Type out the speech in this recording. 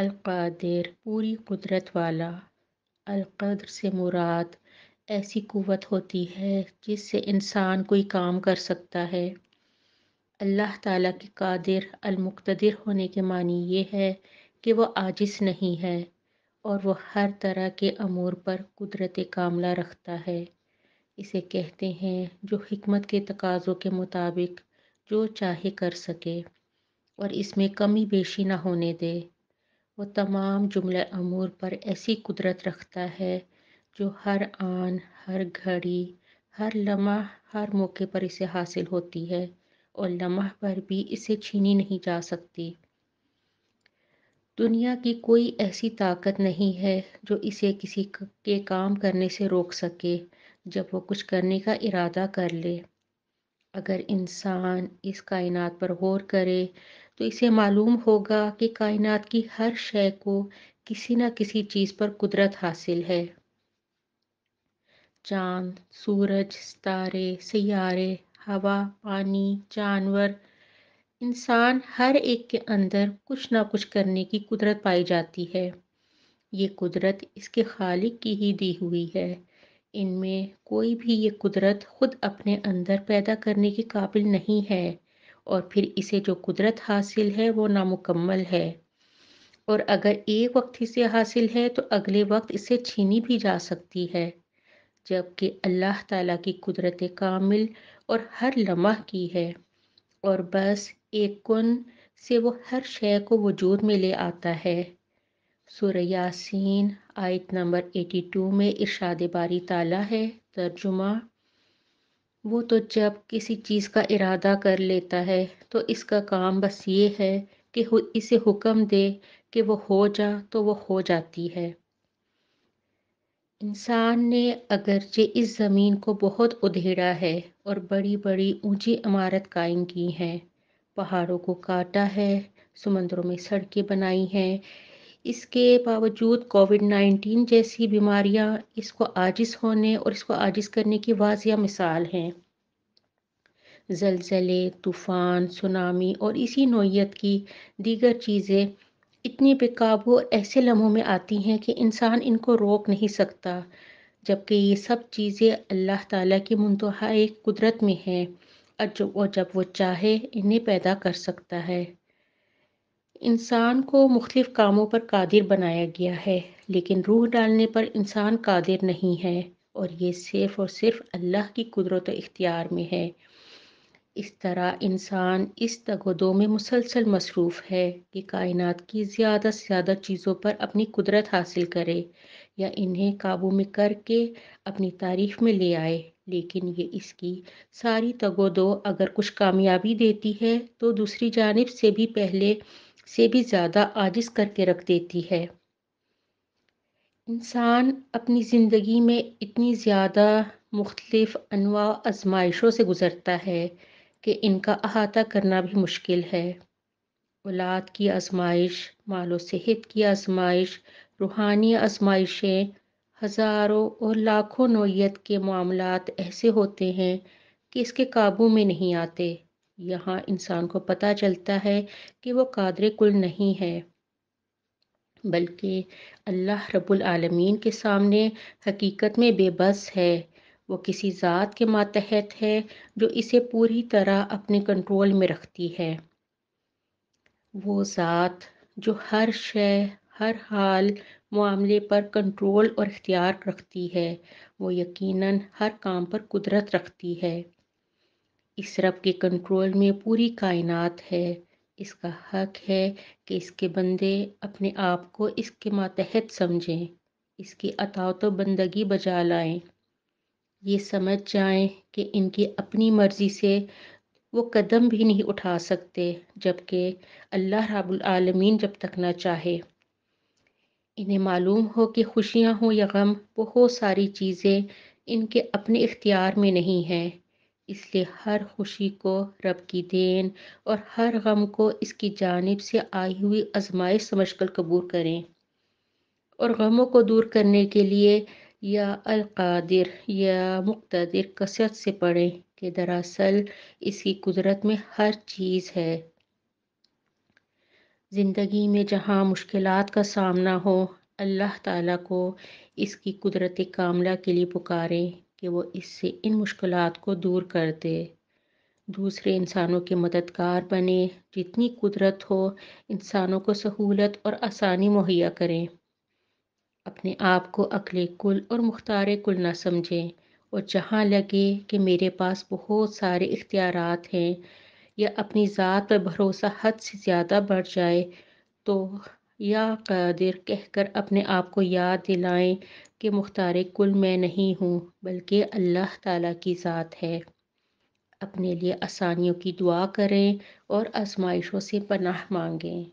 अलकादिर पूरी कुदरत वाला अलकद्र से मुराद ऐसी कुवत होती है जिससे इंसान कोई काम कर सकता है अल्लाह ताला के कादिर अलमुक्तदिर होने के मानी ये है कि वह आजिस नहीं है और वह हर तरह के अमूर पर कुदरत कामला रखता है इसे कहते हैं जो हमत के तकाज़ों के मुताबिक जो चाहे कर सके और इसमें कमी बेशी ना होने दे वो तमाम जुमला अमूर पर ऐसी कुदरत रखता है जो हर आन हर घड़ी हर लम्हा हर मौके पर इसे हासिल होती है और लम्हा पर भी इसे छीनी नहीं जा सकती दुनिया की कोई ऐसी ताकत नहीं है जो इसे किसी के काम करने से रोक सके जब वो कुछ करने का इरादा कर ले अगर इंसान इस कायनात पर गौर करे तो इसे मालूम होगा कि कायनात की हर शय को किसी ना किसी चीज़ पर कुदरत हासिल है चांद सूरज सितारे सियारे हवा पानी जानवर इंसान हर एक के अंदर कुछ ना कुछ करने की कुदरत पाई जाती है ये कुदरत इसके खालिक की ही दी हुई है इनमें कोई भी ये कुदरत खुद अपने अंदर पैदा करने के काबिल नहीं है और फिर इसे जो कुदरत हासिल है वो नामुकम्मल है और अगर एक वक्त इसे हासिल है तो अगले वक्त इसे छीनी भी जा सकती है जबकि अल्लाह ताला की कुदरत कामिल और हर लम्हा की है और बस एक कन से वो हर शय को वजूद में ले आता है सूर्य यासीन आयत नंबर 82 में इरशाद बारी ताला है तर्जुमा वो तो जब किसी चीज़ का इरादा कर लेता है तो इसका काम बस ये है कि इसे हुक्म दे कि वो हो जा तो वो हो जाती है इंसान ने अगरचे इस ज़मीन को बहुत उधेड़ा है और बड़ी बड़ी ऊंची इमारत कायम की हैं पहाड़ों को काटा है समंदरों में सड़कें बनाई हैं इसके बावजूद कोविड नाइन्टीन जैसी बीमारियां इसको आजिज होने और इसको आजिज करने की वाजिया मिसाल हैं जलजले तूफ़ान सुनामी और इसी नोयत की दीगर चीज़ें इतनी बेकाबू और ऐसे लम्हों में आती हैं कि इंसान इनको रोक नहीं सकता जबकि ये सब चीज़ें अल्लाह ताला की मुंतहा कुदरत में हैं और जब वो चाहे इन्हें पैदा कर सकता है इंसान को मुख्तलिफ़ कामों पर कादिर बनाया गया है लेकिन रूह डालने पर इंसान कादिर नहीं है और ये सिर्फ़ और सिर्फ अल्लाह की कुदरत इख्तियार में है इस तरह इंसान इस तगदों में मुसलसल मसरूफ़ है कि कायनात की ज़्यादा से ज़्यादा चीज़ों पर अपनी कुदरत हासिल करे या इन्हें काबू में करके अपनी तारीफ में ले आए लेकिन ये इसकी सारी तगोदो अगर कुछ कामयाबी देती है तो दूसरी जानब से भी पहले से भी ज़्यादा आजिश करके रख देती है इंसान अपनी ज़िंदगी में इतनी ज़्यादा मुख्तलिफ अनवा आजमाइशों से गुज़रता है कि इनका अहाता करना भी मुश्किल है औलाद की आजमाइश मालो सेहत की आजमाइश रूहानी आजमाइशें हज़ारों और लाखों नोयत के मामलात ऐसे होते हैं कि इसके काबू में नहीं आते यहाँ इंसान को पता चलता है कि वो कादर कुल नहीं है बल्कि अल्लाह रब्बुल आलमीन के सामने हकीकत में बेबस है वो किसी ज़ात के मातहत है जो इसे पूरी तरह अपने कंट्रोल में रखती है वो ज़ात जो हर शय हर हाल मामले पर कंट्रोल और इख्तियार रखती है वो यकीनन हर काम पर कुदरत रखती है इस रब के कंट्रोल में पूरी कायनात है इसका हक है कि इसके बंदे अपने आप को इसके मातहत समझें इसकी अतावत तो बंदगी बजा लाएं ये समझ जाएं कि इनकी अपनी मर्ज़ी से वो कदम भी नहीं उठा सकते जबकि अल्लाह रब्बुल आलमीन जब तक ना चाहे इन्हें मालूम हो कि खुशियाँ हों या गम बहुत सारी चीज़ें इनके अपने इख्तियार में नहीं हैं इसलिए हर खुशी को रब की देन और हर गम को इसकी जानब से आई हुई आजमाइश समझ कर कबूल करें और गमों को दूर करने के लिए या अलकादिर या मुख्तर कसरत से पढ़ें कि दरअसल इसकी कुदरत में हर चीज़ है ज़िंदगी में जहाँ मुश्किल का सामना हो अल्लाह ताला को इसकी कुदरत कामला के लिए पुकारें कि वो इससे इन मुश्किल को दूर कर दे दूसरे इंसानों के मददगार बने जितनी कुदरत हो इंसानों को सहूलत और आसानी मुहैया करें अपने आप को अकले कुल और मुख्तार कुल ना समझें और जहाँ लगे कि मेरे पास बहुत सारे इख्तियार हैं या अपनी ज़ात पर भरोसा हद से ज़्यादा बढ़ जाए तो या कादिर कहकर अपने आप को याद दिलाएं कि मुख्तार कुल मैं नहीं हूँ बल्कि अल्लाह ताला की ज़ात है अपने लिए आसानियों की दुआ करें और आजमाइशों से पनाह मांगें